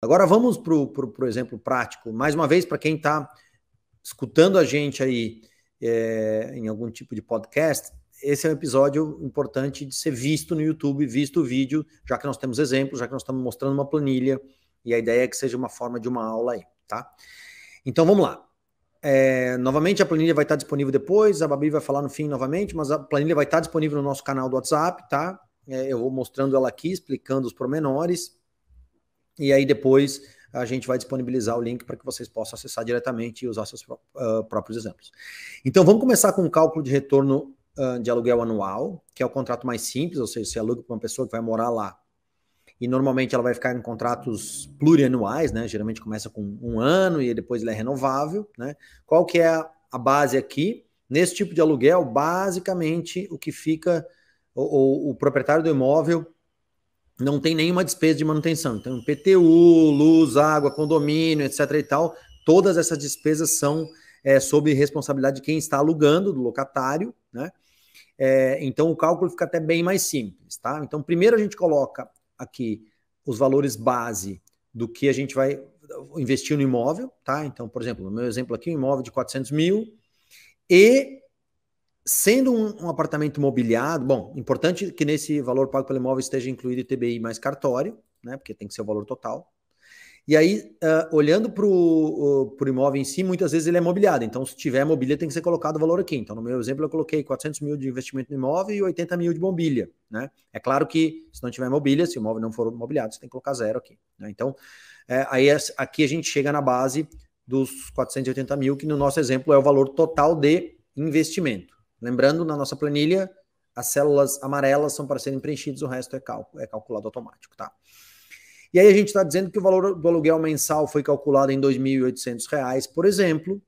Agora vamos para o exemplo prático. Mais uma vez, para quem está escutando a gente aí é, em algum tipo de podcast, esse é um episódio importante de ser visto no YouTube, visto o vídeo, já que nós temos exemplos, já que nós estamos mostrando uma planilha, e a ideia é que seja uma forma de uma aula aí, tá? Então vamos lá. É, novamente, a planilha vai estar disponível depois, a Babi vai falar no fim novamente, mas a planilha vai estar disponível no nosso canal do WhatsApp, tá? É, eu vou mostrando ela aqui, explicando os pormenores. E aí depois a gente vai disponibilizar o link para que vocês possam acessar diretamente e usar seus uh, próprios exemplos. Então vamos começar com o cálculo de retorno uh, de aluguel anual, que é o contrato mais simples, ou seja, você aluga para uma pessoa que vai morar lá. E normalmente ela vai ficar em contratos plurianuais, né? Geralmente começa com um ano e depois ele é renovável, né? Qual que é a, base aqui? Nesse tipo de aluguel, basicamente o que fica, o proprietário do imóvel não tem nenhuma despesa de manutenção. Então, PTU, luz, água, condomínio, etc. e tal, todas essas despesas são é, sob responsabilidade de quem está alugando, do locatário, né? É, então o cálculo fica até bem mais simples, tá? Então, primeiro a gente coloca aqui os valores base do que a gente vai investir no imóvel, tá? Então, por exemplo, no meu exemplo aqui, um imóvel de 400 mil e Sendo um, um, apartamento mobiliado, bom, importante que nesse valor pago pelo imóvel esteja incluído TBI mais cartório, né? Porque tem que ser o valor total. E aí, uh, olhando para o imóvel em si, muitas vezes ele é mobiliado. Então, se tiver mobília, tem que ser colocado o valor aqui. Então, no meu exemplo, eu coloquei 400 mil de investimento no imóvel e 80 mil de mobília. Né? É claro que, se não tiver mobília, se o imóvel não for mobiliado, você tem que colocar zero aqui. Né? Então, é, aí é, aqui a gente chega na base dos 480 mil, que no nosso exemplo é o valor total de investimento. Lembrando, na nossa planilha, as células amarelas são para serem preenchidas, o resto é, cálculo, é calculado automático, tá? E aí a gente está dizendo que o valor do aluguel mensal foi calculado em R$ 2.800, por exemplo,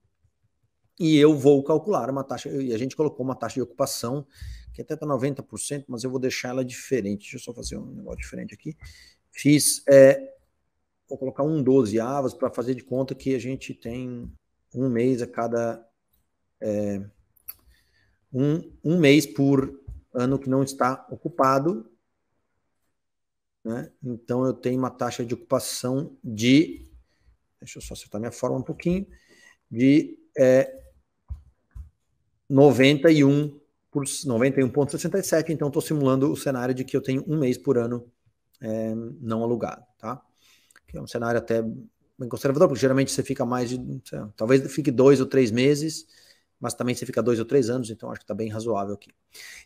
e eu vou calcular uma taxa, e a gente colocou uma taxa de ocupação que até está 90%, mas eu vou deixar ela diferente. Deixa eu só fazer um negócio diferente aqui. Fiz, é, vou colocar um 12 avos para fazer de conta que a gente tem um mês a cada... É, um, um mês por ano que não está ocupado. Né? Então eu tenho uma taxa de ocupação de. Deixa eu só acertar minha forma um pouquinho. De é, 91 por 91,67. Então estou simulando o cenário de que eu tenho um mês por ano é, não alugado. Tá? Que é um cenário até bem conservador, porque geralmente você fica mais de. Lá, talvez fique dois ou três meses mas também você fica dois ou três anos, então acho que está bem razoável aqui.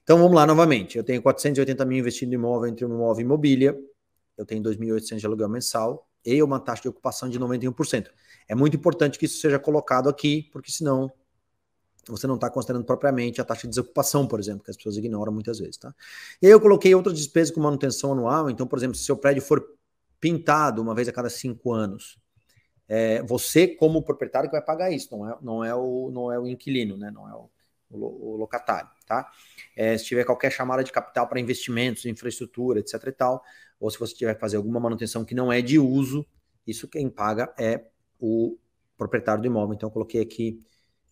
Então vamos lá novamente. Eu tenho 480 mil investido em imóvel entre um imóvel e eu tenho 2.800 de aluguel mensal e uma taxa de ocupação de 91%. É muito importante que isso seja colocado aqui, porque senão você não está considerando propriamente a taxa de desocupação, por exemplo, que as pessoas ignoram muitas vezes, tá? E aí eu coloquei outras despesas com manutenção anual, então, por exemplo, se seu prédio for pintado uma vez a cada cinco anos, é você como proprietário que vai pagar isso, não é, não é, o, não é o inquilino, né? não é o, o, o locatário. Tá? É, se tiver qualquer chamada de capital para investimentos, infraestrutura, etc. e tal, ou se você tiver que fazer alguma manutenção que não é de uso, isso quem paga é o proprietário do imóvel. Então, eu coloquei aqui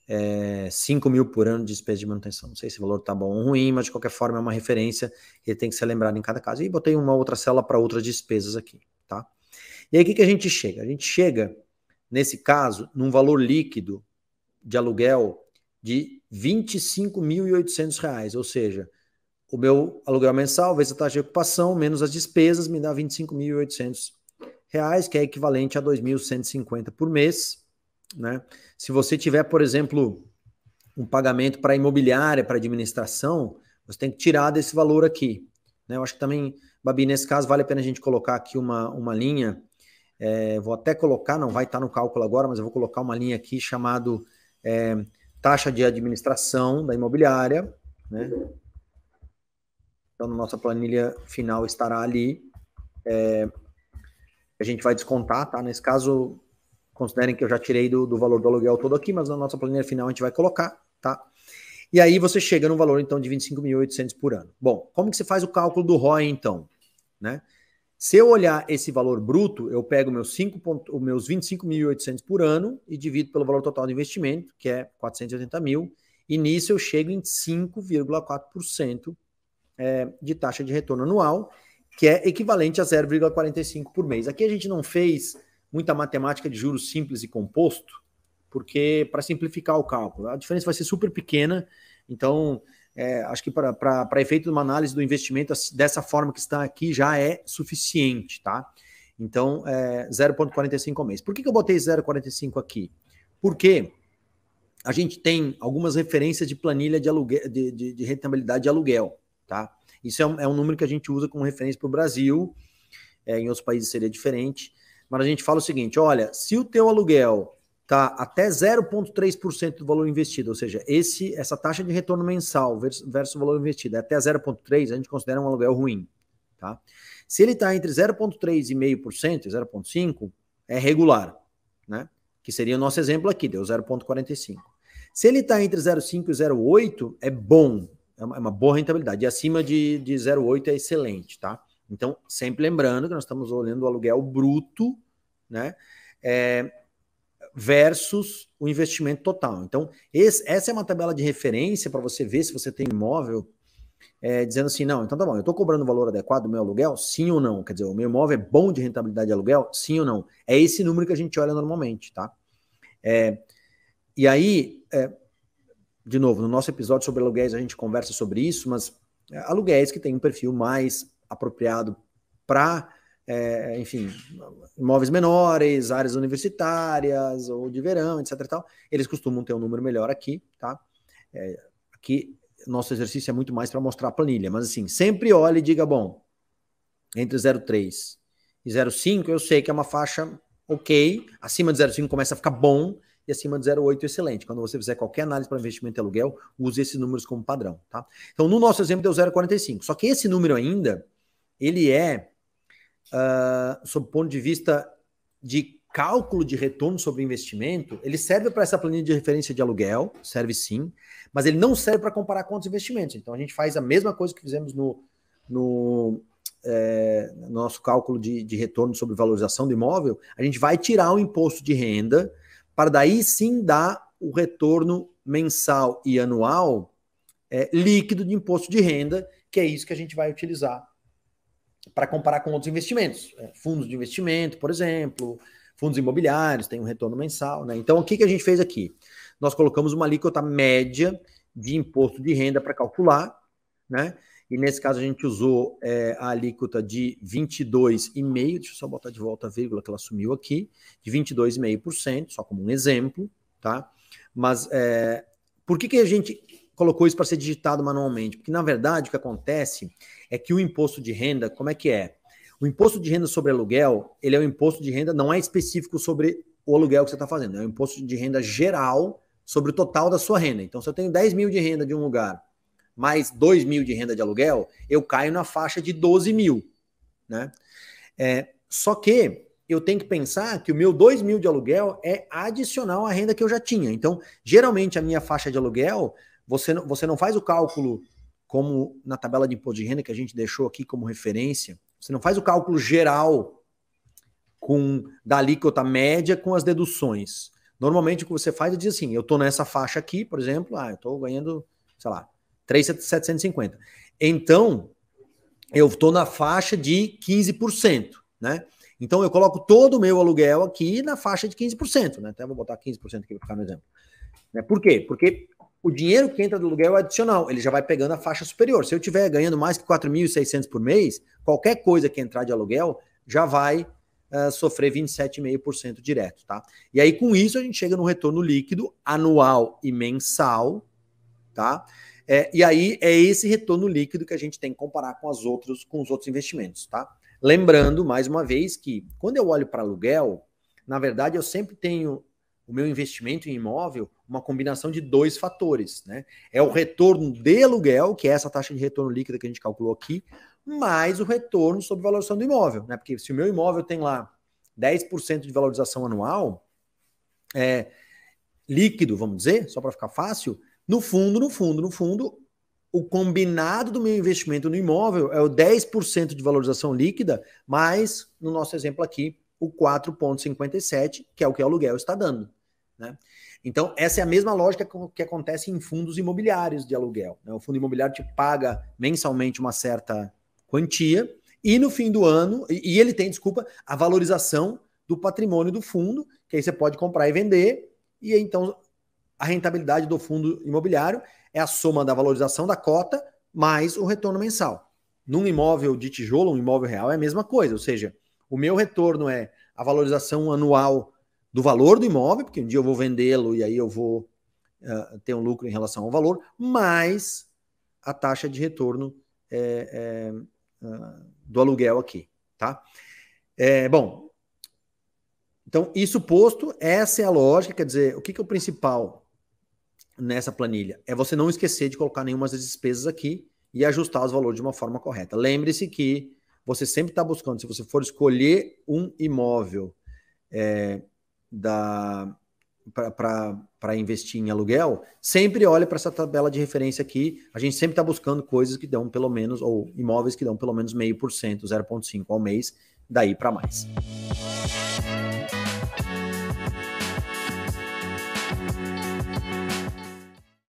é, 5 mil por ano de despesa de manutenção. Não sei se o valor está bom ou ruim, mas de qualquer forma é uma referência e tem que ser lembrado em cada caso. E botei uma outra célula para outras despesas aqui, tá? E aí, o que, que a gente chega? A gente chega nesse caso, num valor líquido de aluguel de R$ 25.800, ou seja, o meu aluguel mensal vezes a taxa de ocupação menos as despesas me dá R$ 25.800, que é equivalente a R$ 2.150 por mês. Né? Se você tiver, por exemplo, um pagamento para imobiliária, para administração, você tem que tirar desse valor aqui. Né? Eu acho que também, Babi, nesse caso, vale a pena a gente colocar aqui uma, uma linha é, vou até colocar, não vai estar no cálculo agora, mas eu vou colocar uma linha aqui chamado é, taxa de administração da imobiliária, né? Então, na nossa planilha final estará ali. É, a gente vai descontar, tá? Nesse caso, considerem que eu já tirei do, do, valor do aluguel todo aqui, mas na nossa planilha final a gente vai colocar, tá? E aí você chega num valor, então, de 25.800 por ano. Bom, como que você faz o cálculo do ROI, então? Né? Se eu olhar esse valor bruto, eu pego meus, meus 25.800 por ano e divido pelo valor total do investimento, que é 480 mil, e nisso eu chego em 5,4% é, de taxa de retorno anual, que é equivalente a 0,45 por mês. Aqui a gente não fez muita matemática de juros simples e composto, porque para simplificar o cálculo, a diferença vai ser super pequena, então é, acho que para efeito de uma análise do investimento dessa forma que está aqui já é suficiente, tá? Então, é 0,45 ao mês. Por que, que eu botei 0,45 aqui? Porque a gente tem algumas referências de planilha de, aluguel, de, de, de rentabilidade de aluguel, tá? Isso é um, é um número que a gente usa como referência para o Brasil, é, em outros países seria diferente, mas a gente fala o seguinte, olha, se o teu aluguel está até 0,3% do valor investido, ou seja, esse, essa taxa de retorno mensal versus, versus o valor investido é até 0,3%, a gente considera um aluguel ruim. Tá? Se ele está entre 0,3% e 0,5% e 0,5%, é regular, né? que seria o nosso exemplo aqui, deu 0,45%. Se ele está entre 0,5% e 0,8%, é bom, é, é uma, boa rentabilidade. E acima de, de 0,8% é excelente. Tá? Então, sempre lembrando que nós estamos olhando o aluguel bruto, né? É, versus o investimento total. Então, esse, essa é uma tabela de referência para você ver se você tem imóvel, é, dizendo assim, não, então tá bom, eu estou cobrando o valor adequado do meu aluguel? Sim ou não? Quer dizer, o meu imóvel é bom de rentabilidade de aluguel? Sim ou não? É esse número que a gente olha normalmente, tá? É, e aí, é, de novo, no nosso episódio sobre aluguéis a gente conversa sobre isso, mas é, aluguéis que têm um perfil mais apropriado para é, enfim, imóveis menores, áreas universitárias ou de verão, etc. Tal. Eles costumam ter um número melhor aqui, tá? É, aqui, nosso exercício é muito mais para mostrar a planilha, mas assim, sempre olhe e diga, bom, entre 0,3 e 0,5 eu sei que é uma faixa ok, acima de 0,5 começa a ficar bom, e acima de 0,8 excelente. Quando você fizer qualquer análise para investimento em aluguel, use esses números como padrão, tá? Então, no nosso exemplo deu 0,45. Só que esse número ainda, ele é uh, sob o ponto de vista de cálculo de retorno sobre investimento, ele serve para essa planilha de referência de aluguel, serve sim, mas ele não serve para comparar com outros investimentos. Então a gente faz a mesma coisa que fizemos no, no é, nosso cálculo de, de, retorno sobre valorização do imóvel, a gente vai tirar o imposto de renda para daí sim dar o retorno mensal e anual é, líquido de imposto de renda, que é isso que a gente vai utilizar para comparar com outros investimentos, é, fundos de investimento, por exemplo, fundos imobiliários, tem um retorno mensal, né? Então, o que, que a gente fez aqui? Nós colocamos uma alíquota média de imposto de renda para calcular, né? E nesse caso a gente usou é, a alíquota de 22,5%, deixa eu só botar de volta a vírgula que ela sumiu aqui, de 22,5%, só como um exemplo, tá? Mas é, por que, que a gente colocou isso para ser digitado manualmente, porque na verdade o que acontece é que o imposto de renda, como é que é? O imposto de renda sobre aluguel, ele é um imposto de renda, não é específico sobre o aluguel que você está fazendo, é um imposto de renda geral sobre o total da sua renda. Então, se eu tenho 10 mil de renda de um lugar, mais 2 mil de renda de aluguel, eu caio na faixa de 12 mil. Né? É, só que eu tenho que pensar que o meu 2 mil de aluguel é adicional à renda que eu já tinha. Então, geralmente, a minha faixa de aluguel você não, você não faz o cálculo como na tabela de imposto de renda que a gente deixou aqui como referência. Você não faz o cálculo geral com da alíquota média com as deduções. Normalmente o que você faz é dizer assim, eu estou nessa faixa aqui, por exemplo, ah, eu estou ganhando, sei lá, 3.750. Então, eu estou na faixa de 15%, né? Então eu coloco todo o meu aluguel aqui na faixa de 15%, né? Até vou botar 15% aqui para ficar no exemplo. Né? Por quê? Porque o dinheiro que entra do aluguel é adicional, ele já vai pegando a faixa superior. Se eu estiver ganhando mais que 4.600 por mês, qualquer coisa que entrar de aluguel já vai uh, sofrer 27,5% direto, tá? E aí com isso a gente chega no retorno líquido anual e mensal, tá? É, e aí é esse retorno líquido que a gente tem que comparar com, as outros, com os outros investimentos, tá? Lembrando, mais uma vez, que quando eu olho para aluguel, na verdade eu sempre tenho o meu investimento em imóvel uma combinação de dois fatores, né? É o retorno de aluguel, que é essa taxa de retorno líquida que a gente calculou aqui, mais o retorno sobre valorização do imóvel, né? Porque se o meu imóvel tem lá 10% de valorização anual, é, líquido, vamos dizer, só para ficar fácil, no fundo, no fundo, no fundo, o combinado do meu investimento no imóvel é o 10% de valorização líquida, mais, no nosso exemplo aqui, o 4,57, que é o que o aluguel está dando. Né? Então, essa é a mesma lógica que acontece em fundos imobiliários de aluguel. Né? O fundo imobiliário te paga mensalmente uma certa quantia e no fim do ano, e, ele tem, desculpa, a valorização do patrimônio do fundo, que aí você pode comprar e vender, e então a rentabilidade do fundo imobiliário é a soma da valorização da cota mais o retorno mensal. Num imóvel de tijolo, um imóvel real, é a mesma coisa, ou seja, o meu retorno é a valorização anual do valor do imóvel, porque um dia eu vou vendê-lo e aí eu vou uh, ter um lucro em relação ao valor, mais a taxa de retorno é, é, uh, do aluguel aqui, tá? É, bom, então isso posto, essa é a lógica, quer dizer, o que, que é o principal nessa planilha? É você não esquecer de colocar nenhuma das despesas aqui e ajustar os valores de uma forma correta. Lembre-se que você sempre está buscando, se você for escolher um imóvel é, da para investir em aluguel, sempre olha para essa tabela de referência aqui. A gente sempre está buscando coisas que dão pelo menos, ou imóveis que dão pelo menos meio por cento, 0,5% ao mês, daí para mais.